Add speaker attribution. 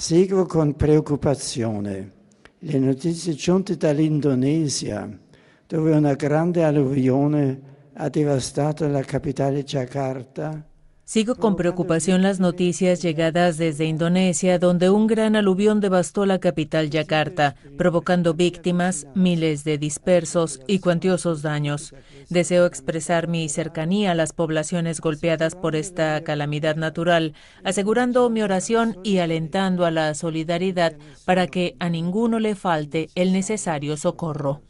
Speaker 1: Seguo con preoccupazione le notizie giunte dall'Indonesia, dove una grande alluvione ha devastato la
Speaker 2: capitale Jakarta
Speaker 3: Sigo con preocupación las noticias llegadas desde Indonesia, donde un gran aluvión devastó la capital Yakarta, provocando víctimas, miles de dispersos y cuantiosos daños. Deseo expresar mi cercanía a las poblaciones golpeadas por esta calamidad natural, asegurando mi oración y alentando a la solidaridad para que a ninguno le falte el necesario
Speaker 4: socorro.